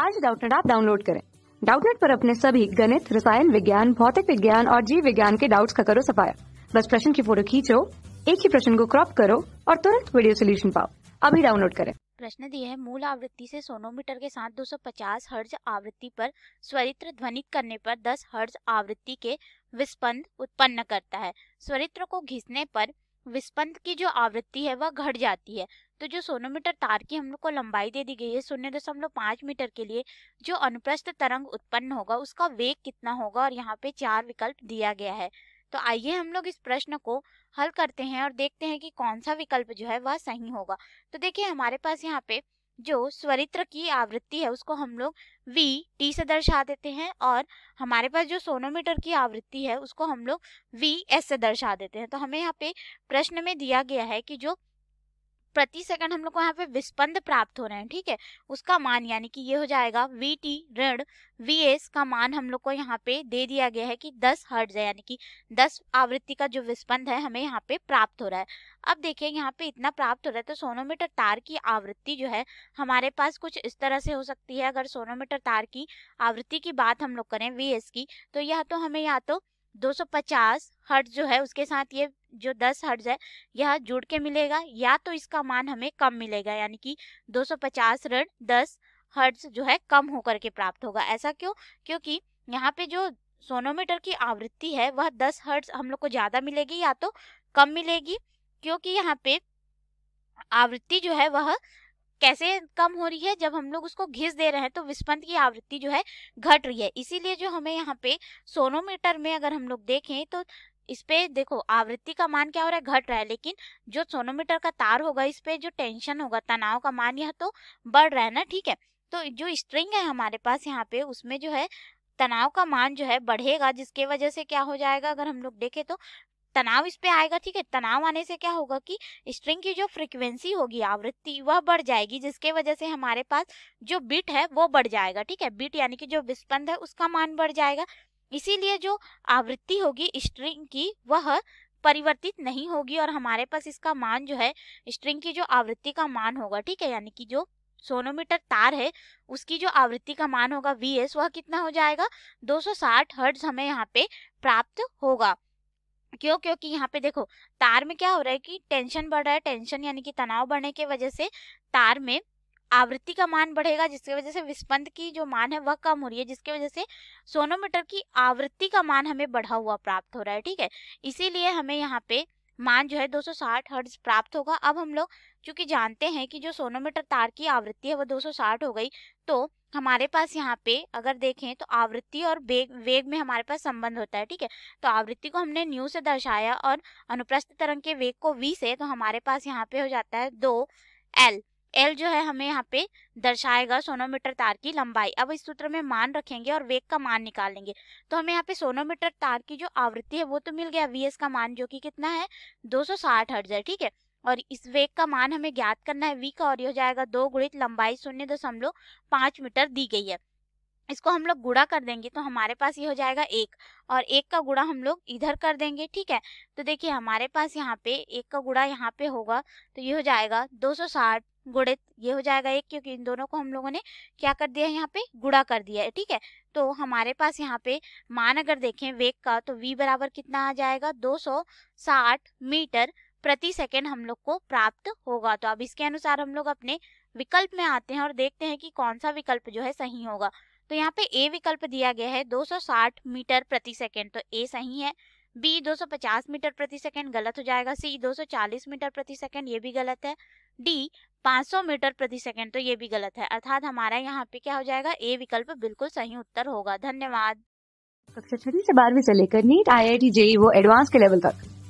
आज डाउटनेट आप डाउनलोड करें डाउटनेट पर अपने सभी गणित रसायन विज्ञान भौतिक विज्ञान और जीव विज्ञान के डाउट्स का करो सफाया बस प्रश्न की फोटो खींचो एक ही प्रश्न को क्रॉप करो और तुरंत वीडियो सोल्यूशन पाओ अभी डाउनलोड करें प्रश्न दिए है मूल आवृत्ति से सोनोमीटर के साथ 250 हर्ज आवृत्ति पर स्वरित्र ध्वनित करने पर 10 हर्ज आवृत्ति के विस्पंद उत्पन्न करता है स्वरित्र को घिसने पर विस्पंद की जो आवृत्ति है वह घट जाती है तो जो सोनोमीटर तार की हम लोग को लंबाई दे दी गई है शून्य दशमलव पाँच मीटर के लिए जो अनुप्रस्थ तरंग उत्पन्न होगा उसका वेग कितना होगा और यहाँ पे चार विकल्प दिया गया है तो आइए हम लोग इस प्रश्न को हल करते हैं और देखते हैं कि कौन सा विकल्प जो है वह सही होगा तो देखिए हमारे पास यहाँ पे जो स्वरित्र की आवृत्ति है उसको हम लोग वी टी से दर्शा देते हैं और हमारे पास जो सोनोमीटर की आवृत्ति है उसको हम लोग वी एस से दर्शा देते हैं तो हमें यहाँ पे प्रश्न में दिया गया है कि जो प्रति सेकंड हम लोग को यहाँ पे विस्पंद प्राप्त हो रहे हैं ठीक है उसका मान यानी कि ये हो जाएगा वी टी ऋण वी एस का मान हम लोग को यहाँ पे दे दिया गया है कि 10 हर्ट्ज है यानी कि 10 आवृत्ति का जो विस्पंद है हमें यहाँ पे प्राप्त हो रहा है अब देखिए यहाँ पे इतना प्राप्त हो रहा है तो सोनोमीटर तार की आवृत्ति जो है हमारे पास कुछ इस तरह से हो सकती है अगर सोनोमीटर तार की आवृत्ति की बात हम लोग करें वी की तो यह तो हमें या तो 250 हर्ट जो है उसके साथ ये जो 10 हर्ट्ज है यह जुड़ के मिलेगा या तो इसका मान हमें कम मिलेगा यानी कि 250 ऋण दस हर्ट्स जो है कम होकर के प्राप्त होगा ऐसा क्यों क्योंकि यहाँ पे जो सोनोमीटर की आवृत्ति है वह 10 हर्ट्ज हम लोग को ज़्यादा मिलेगी या तो कम मिलेगी क्योंकि यहाँ पे आवृत्ति जो है वह कैसे कम हो रही है जब हम लोग उसको घिस दे रहे हैं तो विस्पंद की आवृत्ति जो है घट रही है इसीलिए जो हमें यहाँ पे सोनोमीटर में अगर हम लोग देखें तो इस पे देखो आवृत्ति का मान क्या हो रहा है घट रहा है लेकिन जो सोनोमीटर का तार होगा इस पे जो टेंशन होगा तनाव का मान यह तो बढ़ रहा है ना ठीक है तो जो स्ट्रिंग है हमारे पास यहाँ पे उसमें जो है तनाव का मान जो है बढ़ेगा जिसके वजह से क्या हो जाएगा अगर हम लोग देखें तो तनाव इस पे आएगा ठीक है तनाव आने से क्या होगा कि स्ट्रिंग की जो फ्रिक्वेंसी होगी आवृत्ति वह बढ़ जाएगी जिसके वजह से हमारे पास जो बिट है वो बढ़ जाएगा ठीक है बिट यानी कि जो विस्पंद है उसका मान बढ़ जाएगा इसीलिए जो आवृत्ति होगी स्ट्रिंग की वह परिवर्तित नहीं होगी और हमारे पास इसका मान जो है स्ट्रिंग की जो आवृत्ति का मान होगा ठीक है यानी कि जो सोनोमीटर तार है उसकी जो आवृत्ति का मान होगा वी एस वह कितना हो जाएगा 260 हर्ट्ज हमें यहाँ पे प्राप्त होगा क्यों क्योंकि यहाँ पे देखो तार में क्या हो रहा है कि टेंशन बढ़ रहा है टेंशन यानी कि तनाव बढ़ने की वजह से तार में आवृत्ति का मान बढ़ेगा जिसकी वजह से विस्पंद की जो मान है वह कम हो रही है जिसकी वजह से सोनोमीटर की आवृत्ति का मान हमें बढ़ा हुआ प्राप्त हो रहा है ठीक है इसीलिए हमें यहाँ पे मान जो है 260 हर्ट्ज प्राप्त होगा अब हम लोग चूंकि जानते हैं कि जो सोनोमीटर तार की आवृत्ति है वह 260 हो गई तो हमारे पास यहाँ पे अगर देखें तो आवृत्ति और वेग वेग में हमारे पास संबंध होता है ठीक है तो आवृत्ति को हमने न्यू से दर्शाया और अनुप्रस्थ तरंग के वेग को वी से तो हमारे पास यहाँ पे हो जाता है दो एल एल जो है हमें यहाँ पे दर्शाएगा सोनोमीटर तार की लंबाई अब इस सूत्र में मान रखेंगे और वेग का मान निकालेंगे तो हमें यहाँ पे सोनोमीटर तार की जो आवृत्ति है वो तो मिल गया वी का मान जो कि कितना है दो सौ हर्ट्ज है ठीक है और इस वेग का मान हमें ज्ञात करना है वी का और ये हो जाएगा दो गुणित लंबाई शून्य दशमलव पाँच मीटर दी गई है इसको हम लोग गुड़ा कर देंगे तो हमारे पास ये हो जाएगा एक और एक का गुड़ा हम लोग इधर कर देंगे ठीक है तो देखिए हमारे पास यहाँ पे एक का गुड़ा यहाँ पे होगा तो ये हो जाएगा दो सौ साठ गुणित ये हो जाएगा एक क्योंकि इन दोनों को हम लोगों ने क्या कर दिया है यहाँ पे गुड़ा कर दिया है ठीक है तो हमारे पास यहाँ पे मान अगर देखें वेग का तो वी बराबर कितना आ जाएगा दो सौ साठ मीटर प्रति सेकेंड हम लोग को प्राप्त होगा तो अब इसके अनुसार हम लोग अपने विकल्प में आते हैं और देखते हैं कि कौन सा विकल्प जो है सही होगा तो यहाँ पे ए विकल्प दिया गया है 260 मीटर प्रति सेकेंड तो ए सही है बी 250 मीटर प्रति सेकेंड गलत हो जाएगा सी 240 मीटर प्रति सेकेंड ये भी गलत है डी 500 मीटर प्रति सेकेंड तो ये भी गलत है अर्थात हमारा यहाँ पे क्या हो जाएगा ए विकल्प बिल्कुल सही उत्तर होगा धन्यवाद कक्षा छठी से बारहवीं से लेकर NEET I I T JEE वो एडवांस के लेवल तक